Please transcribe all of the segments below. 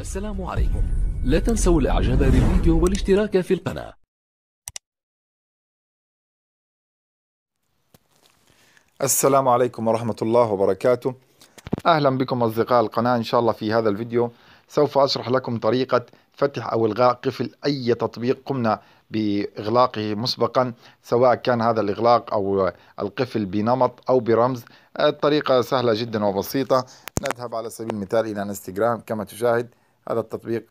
السلام عليكم لا تنسوا الاعجاب بالفيديو والاشتراك في القناة السلام عليكم ورحمة الله وبركاته أهلا بكم أصدقاء القناة إن شاء الله في هذا الفيديو سوف أشرح لكم طريقة فتح أو إلغاء قفل أي تطبيق قمنا بإغلاقه مسبقا سواء كان هذا الإغلاق أو القفل بنمط أو برمز الطريقة سهلة جدا وبسيطة نذهب على سبيل المثال إلى انستغرام كما تشاهد هذا التطبيق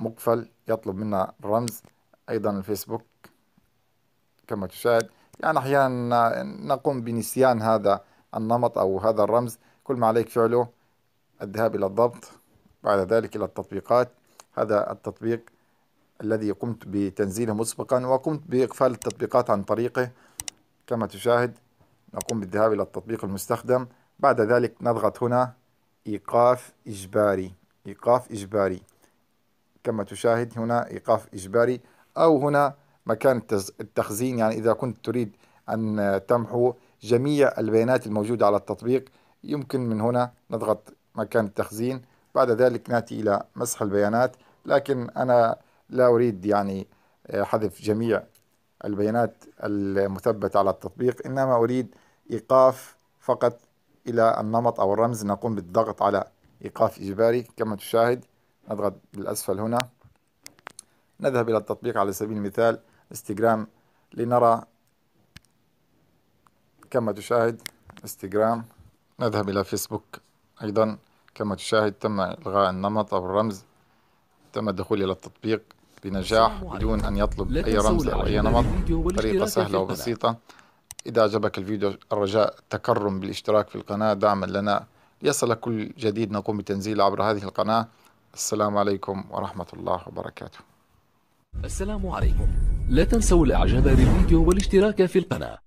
مقفل يطلب منا رمز أيضا الفيسبوك كما تشاهد يعني أحيانا نقوم بنسيان هذا النمط أو هذا الرمز كل ما عليك فعله الذهاب إلى الضبط بعد ذلك إلى التطبيقات هذا التطبيق الذي قمت بتنزيله مسبقا وقمت بإقفال التطبيقات عن طريقه كما تشاهد نقوم بالذهاب إلى التطبيق المستخدم بعد ذلك نضغط هنا إيقاف إجباري إيقاف إجباري كما تشاهد هنا إيقاف إجباري أو هنا مكان التخزين يعني إذا كنت تريد أن تمحو جميع البيانات الموجودة على التطبيق يمكن من هنا نضغط مكان التخزين بعد ذلك نأتي إلى مسح البيانات لكن أنا لا أريد يعني آه، حذف جميع البيانات المثبتة على التطبيق إنما أريد إيقاف فقط إلى النمط أو الرمز نقوم بالضغط على إيقاف إجباري كما تشاهد نضغط بالأسفل هنا نذهب إلى التطبيق على سبيل المثال انستغرام لنرى كما تشاهد انستغرام نذهب إلى فيسبوك أيضا كما تشاهد تم إلغاء النمط أو الرمز تم الدخول إلى التطبيق بنجاح بدون أن يطلب أي رمز أو أي نمط طريقة سهلة وبسيطة إذا أعجبك الفيديو الرجاء تكرم بالاشتراك في القناة دعما لنا يصل كل جديد نقوم بتنزيله عبر هذه القناة السلام عليكم ورحمة الله وبركاته السلام عليكم لا تنسوا الاعجاب بالفيديو والاشتراك في القناة